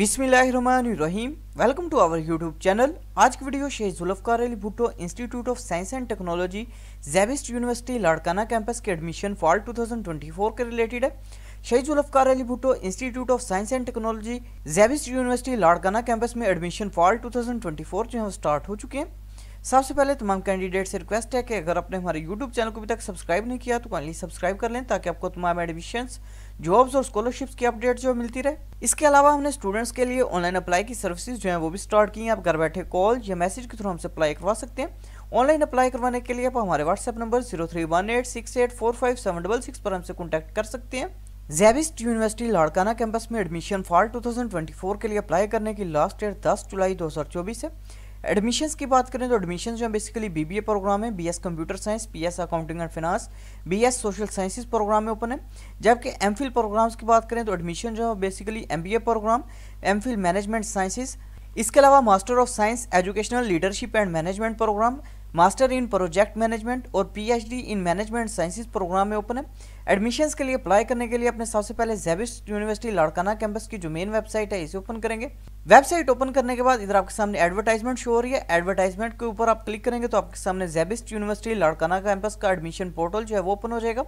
बिस्मिल्लाहिर्रहमानिर्रहीम welcome to our YouTube channel आज की video Sheikh Zulfikar Ali Bhutto institute of science and technology जैविस्ट यूनिवर्सिटी लाड़काना कैंपस के एडमिशन फॉल 2024 के रिलेटेड है Shaheed Zulfikar Ali Bhutto institute of science and technology जैविस्ट यूनिवर्सिटी लाड़काना कैंपस में एडमिशन फॉल 2024 जो है स्टार्ट हो चुके हैं सबसे पहले तमाम कैंडिडेट से रिक्वेस्ट है कि अगर आपने हमारे यूट्यूब चैनल को अभी तक सब्सक्राइब नहीं किया तो काइंडली सब्सक्राइब कर लें ताकि आपको तमाम एडमिशन जॉब्स और स्कॉलरशिप्स की अपडेट जो मिलती रहे इसके अलावा हमने स्टूडेंट्स के लिए ऑनलाइन अप्लाई की सर्विसेज जो है वो भी स्टार्ट की हैं आप घर बैठे कॉल या मैसेज के थ्रू हमसे अप्लाई करवा सकते हैं ऑनलाइन अप्लाई करवाने के लिए आप हमारे WhatsApp number zero three one eight six eight four five seven double six पर हमसे कॉन्टैक्ट कर सकते हैं जैविस्ट यूनिवर्सिटी लाड़काना कैंपस में एडमिशन फॉल 2024 के लिए अप्लाई करने की लास्ट डेट 10 जुलाई 2024 है एडमिशन्स की बात करें तो एडमिशन जो है बेसिकली बीबीए प्रोग्राम है BS computer science S accounting and B BS social sciences program में ओपन है जबकि एमफिल प्रोग्राम्स की बात करें तो एडमिशन जो है basically MBA program MPhil management sciences इसके अलावा master of science educational leadership and management program master in project management और PhD in management sciences program में ओपन है एडमिशन के लिए अप्लाई करने के लिए अपने सबसे पहले जेविस यूनिवर्सिटी लाड़काना कैंपस की जो मेन वेबसाइट है इसे ओपन करेंगे वेबसाइट ओपन करने के बाद इधर आपके सामने एडवर्टाइजमेंट शो हो रही है एडवर्टाइजमेंट के ऊपर आप क्लिक करेंगे तो आपके सामने जेबिस्ट यूनिवर्सिटी लड़काना कैंपस का एडमिशन पोर्टल जो है वो ओपन हो जाएगा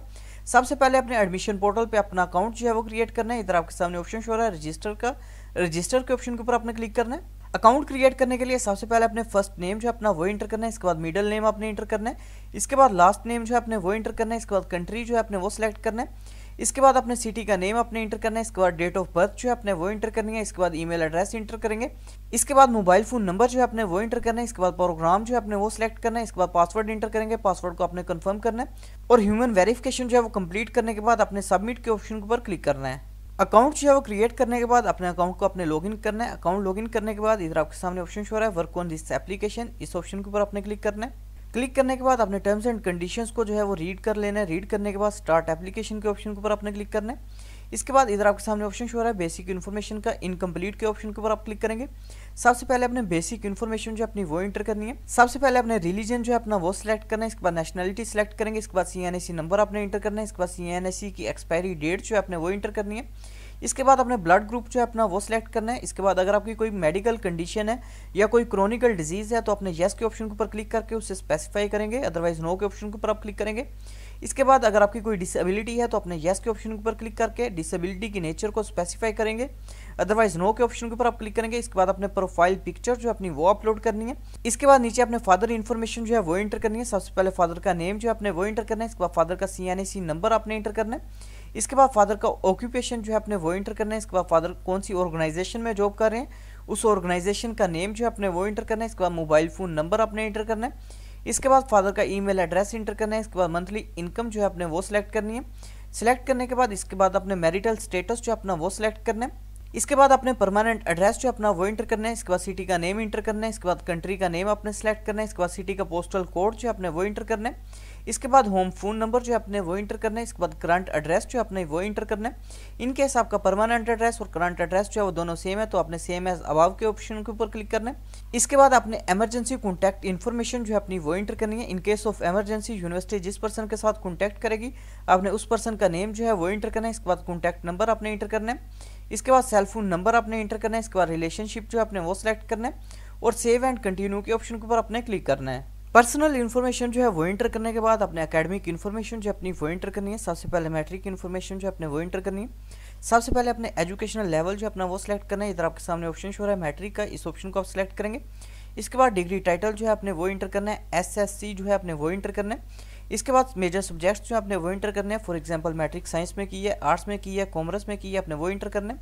सबसे पहले अपने एडमिशन पोर्टल पे अपना अकाउंट जो है वो क्रिएट करना है इधर आपके सामने ऑप्शन शो हो रहा है रजिस्टर का रजिस्टर के ऑप्शन के ऊपर आपने क्लिक करना है अकाउंट क्रिएट करने के लिए सबसे पहले अपने फर्स्ट नेम जो है अपना वो इंटर करना है इसके बाद मिडिल नेम आपने इंटर करना है इसके बाद लास्ट नेम जो है अपने वो इंटर करना है इसके बाद कंट्री जो है अपने वो सिलेक्ट करना है इसके बाद अपने सिटी का नेम अपने इंटर करना है इसके बाद डेट ऑफ बर्थ जो है अपने वो इंटर करनी है इसके बाद ईमेल एड्रेस इंटर करेंगे इसके बाद मोबाइल फोन नंबर जो है अपने वो इंटर करना है इसके बाद प्रोग्राम जो है अपने वो सिलेक्ट करना है इसके बाद पासवर्ड इंटर करेंगे पासवर्ड को अपने कन्फर्म करना है और ह्यूमन वेरिफिकेशन जो है वो कम्प्लीट करने के बाद अपने सबमिट के ऑप्शन के ऊपर क्लिक करना है अकाउंट जो है वो क्रिएट करने के बाद अपने अकाउंट को अपने लॉगिन करना है अकाउंट लॉगिन करने के बाद इधर आपके सामने ऑप्शन शो रहा है वर्क ऑन दिस एप्लीकेशन इस ऑप्शन के ऊपर अपने क्लिक करना है क्लिक करने के बाद अपने टर्म्स एंड कंडीशंस को जो है वो रीड कर लेना है रीड करने के बाद स्टार्ट एप्लीकेशन के ऑप्शन के ऊपर आपने क्लिक करना है इसके बाद इधर आपके सामने ऑप्शन शो रहा है बेसिक इन्फॉर्मेशन का इनकम्प्लीट के ऑप्शन के ऊपर आप क्लिक करेंगे सबसे पहले अपने बेसिक इन्फॉर्मेशन जो अपनी वो इंटर करनी है सबसे पहले अपने रिलीजन जो है अपना वो सिलेक्ट करना है इसके बाद नेशनलिटी सिलेक्ट करेंगे इसके बाद सी नंबर आपने इंटर करना है इसके बाद सी की एक्सपायरी डेट जो है अपने वो इंटर करनी है इसके बाद अपने ब्लड ग्रुप जो है अपना वो सिलेक्ट करना है इसके बाद अगर आपकी कोई मेडिकल कंडीशन है या कोई क्रोनिकल डिजीज़ है तो अपने येस के ऑप्शन के ऊपर क्लिक करके उसे स्पेसिफाई करेंगे अदरवाइज नो के ऑप्शन के ऊपर आप क्लिक करेंगे इसके बाद अगर आपकी कोई डिसेबिलिटी है तो अपने येस के ऑप्शन के ऊपर क्लिक करके डिसेबिलिटी की नेचर को स्पेसिफाई करेंगे अदरवाइज नो के ऑप्शन के ऊपर आप क्लिक करेंगे इसके बाद अपने प्रोफाइल पिक्चर जो अपनी वो अपलोड करनी है इसके बाद नीचे अपने फादर इन्फॉर्मेशन जो है वो इंटर करनी है सबसे पहले फादर का नेम जो है अपने वो इंटर करना है इसके बाद फादर का C N A C number आपने इंटर करना है इसके बाद फादर का ऑक्यूपेशन जो है अपने वो इंटर करना है इसके बाद फादर कौन सी ऑर्गेनाइजेशन में जॉब कर रहे हैं उस ऑर्गेनाइजेशन का नेम जो है अपने वो इंटर करना है इसके बाद मोबाइल फ़ोन नंबर अपने इंटर करना है इसके बाद फादर का ईमेल एड्रेस इंटर करना है इसके बाद मंथली इनकम जो है अपने वो सिलेक्ट करनी है सिलेक्ट करने के बाद इसके बाद अपने मैरिटल स्टेटस जो अपना वो सिलेक्ट करना है इसके बाद अपने परमानेंट एड्रेस जो अपना वो इंटर करना है इसके बाद सिटी का नेम इंटर करना है इसके बाद कंट्री का नेम अपने सेलेक्ट करना है इसके बाद सिटी का पोस्टल कोड जो अपने वो इंटर करना है इसके बाद होम फोन नंबर जो है अपने वो इंटर करना है इसके बाद करंट एड्रेस जो है अपने वो इंटर करना है इनकेस आपका परमानेंट एड्रेस और करंट एड्रेस जो है वो दोनों सेम है तो आपने सेम एज अबाव के ऑप्शन के ऊपर क्लिक करना है इसके बाद आपने एमरजेंसी कॉन्टैक्ट इन्फॉर्मेशन जो है अपनी वो इंटर करनी है इनकेस ऑफ एमरजेंसी यूनिवर्सिटी जिस पर्सन के साथ कॉन्टैक्ट करेगी आपने उस पर्सन का नेम जो है वो इंटर करना है इसके बाद कॉन्टैक्ट नंबर आपने इंटर करना है इसके बाद सेल फोन नंबर आपने इंटर करना है इसके बाद रिलेशनशिप जो है अपने वो सिलेक्ट करना है और सेव एंड कंटिन्यू के ऑप्शन के ऊपर आपने क्लिक करना है पर्सनल इन्फॉर्मेशन जो है वो इंटर करने के बाद अपने एकेडमिक इन्फॉर्मेशन जो अपनी वो इंटर करनी है सबसे पहले मैट्रिक इन्फॉर्मेशन जो अपने वो इंटर करनी है सबसे पहले अपने एजुकेशनल लेवल जो अपना वो सिलेक्ट करना है इधर आपके सामने ऑप्शन शो रहा है मैट्रिक का इस ऑप्शन को आप सिलेक्ट करेंगे इसके बाद डिग्री टाइटल जो है अपने वो इंटर करना है एस जो है अपने वो इंटर करना है इसके बाद मेजर सब्जेक्ट्स जो है अपने वो इंटर करने हैं फॉर एग्जाम्पल मैट्रिक साइंस में की है आर्ट्स में की है कॉमर्स में की है अपने वो इंटर करने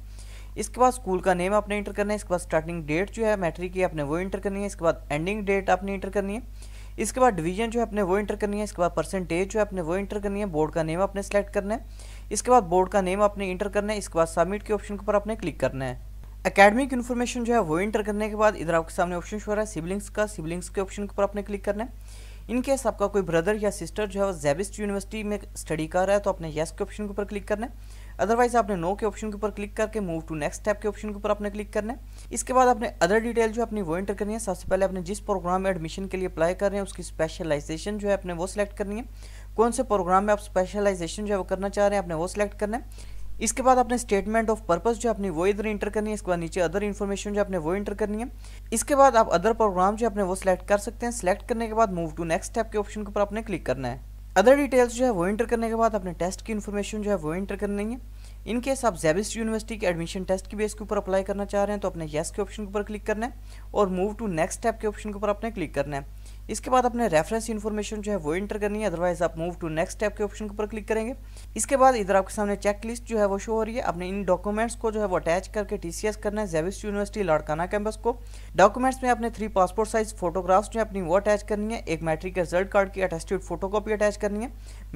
इसके बाद स्कूल का नेम आपने इंटर करना है इसके बाद स्टार्टिंग डेट जो है मैट्रिक की आपने वो इंटर करनी है इसके बाद एंडिंग डेट आपने इंटर करनी है इसके बाद डिवीजन जो है अपने वो इंटर करनी है इसके बाद परसेंटेज जो है अपने वो इंटर करनी है बोर्ड का नेम अपने सेलेक्ट करना है इसके बाद बोर्ड का नेम अपने इंटर करना है इसके बाद सबमिट के ऑप्शन के ऊपर अपने क्लिक करना है अकेडमिक इन्फॉर्मेशन जो है वो इंटर करने के बाद इधर आपके सामने ऑप्शन शो रहा है सिबलिंग्स का सिबलिंग्स के ऑप्शन के ऊपर आपने क्लिक करना है इनकेस आपका कोई ब्रदर या सिस्टर जो है वो जेबिस्ट यूनिवर्सिटी में स्टडी कर रहा है तो आपने येस के ऑप्शन के ऊपर क्लिक करना है अदरवाइज आपने नो के ऑप्शन के ऊपर क्लिक करके मूव टू नेक्स्ट स्टेप के ऑप्शन के ऊपर आपने क्लिक करना है इसके बाद आपने अदर डिटेल जो अपनी वो एंटर करनी है सबसे पहले आपने जिस प्रोग्राम में एडमिशन के लिए अप्लाई कर रहे हैं उसकी स्पेशलाइजेशन जो है अपने वो सिलेक्ट करनी है कौन से प्रोग्राम में आप स्पेशलाइजेशन जो है वो करना चाह रहे हैं आपने वो सिलेक्ट करना है इसके बाद आपने स्टेटमेंट ऑफ पर्पस जो अपनी वो इधर इंटर करनी है इसके बाद नीचे अदर इन्फॉर्मेशन जो आपने वो इंटर करनी है इसके बाद आप अदर प्रोग्राम जो अपने वो सिलेक्ट कर सकते हैं सिलेक्ट करने के बाद मूव टू नेक्स्ट स्टेप के ऑप्शन के ऊपर आपने क्लिक करना है अदर डिटेल्स जो है वो इंटर करने के बाद अपने टेस्ट की इन्फॉर्मेशन जो है वो इंटर करनी है इन केस आप जेबिस्ट यूनिवर्सिटी के एडमिशन टेस्ट की बेस के ऊपर अप्लाई करना चाह रहे हैं तो अपने येस के ऑप्शन के ऊपर क्लिक करना है और मूव टू नेक्स्ट स्टेप के ऑप्शन के ऊपर अपने क्लिक करना है इसके बाद अपने रेफरेंस इन्फॉर्मेशन जो है वो इंटर करनी है अदरवाइज आप मूव टू नेक्स्ट स्टेप के ऑप्शन के ऊपर क्लिक करेंगे इसके बाद इधर आपके सामने चेक लिस्ट जो है वो शो हो रही है अपने इन डॉक्यूमेंट्स को जो है वो अटैच करके टीसीएस करना है जेविस यूनिवर्सिटी लाड़काना कैंपस को डॉक्यूमेंट्स में अपने थ्री पासपोर्ट साइज फोटोग्राफ्स जो है अपनी वो अटैच करनी है एक मैट्रिक के रिजल्ट कार्ड की अटेस्टेड फोटोकॉपी अटैच करनी है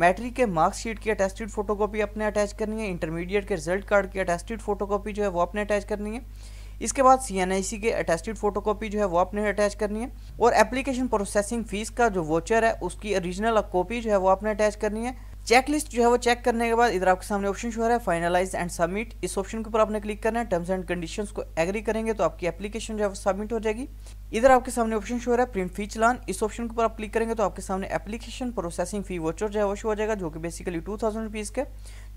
मैट्रिक के मार्कशीट की अटेस्टेड फोटोकॉपी अपने अटैच करनी है इंटरमीडिएट के रिजल्ट कार्ड की अटेस्टेड फोटोकॉपी जो है वो अपने अटैच करनी है इसके बाद सी के अटेस्टेड फोटोकॉपी जो है वो आपने अटैच करनी है और एप्लीकेशन प्रोसेसिंग फीस का जो वोचर है उसकी ओरिजिनल कॉपी जो है वो आपने अटैच करनी है चेक लिस्ट जो है वो चेक करने के बाद इधर आपके सामने ऑप्शन शो है फाइनलाइज एंड सबमिट इस ऑप्शन के ऊपर आपने क्लिक करना है टर्म्स एंड कंडीशंस को एग्री करेंगे तो आपकी एप्लीकेशन जो है वो सबमिट हो जाएगी इधर आपके सामने ऑप्शन शो हो रहा है प्रिंट फी चलान इस ऑप्शन के ऊपर आप क्लिक करेंगे तो आपके सामने एप्लीकेशन प्रोसेसिंग फी वोचर जो है वो शो हो जाएगा जो कि बेसिकली टू थाउजेंड रुपीज़ के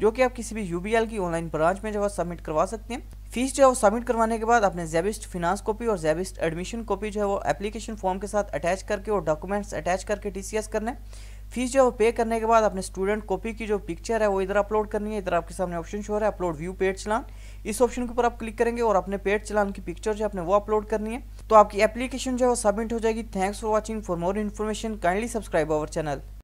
जो कि आप किसी भी यू की ऑनलाइन ब्रांच में जो है सबमिट करवा सकते हैं फीस जो है वो सबमिट करवाने के बाद अपने जेबिस्ट फिनांस कॉपी और जेबिस्ट एडमिशन कॉपी जो है वो एप्लीकेशन फॉर्म के साथ अटैच करके और डॉक्यूमेंट्स अटैच करके टी करना है फीस जो है पे करने के बाद अपने स्टूडेंट कॉपी की जो पिक्चर है वो इधर अपलोड करनी है इधर आपके सामने ऑप्शन शो है अपलोड व्यू पेड चलान इस ऑप्शन के ऊपर आप क्लिक करेंगे और अपने पेड चलान की पिक्चर जो है अपने वो अपलोड करनी है तो आपकी एप्लीकेशन जो है वो सबमिट हो जाएगी thanks for watching for more information kindly subscribe our channel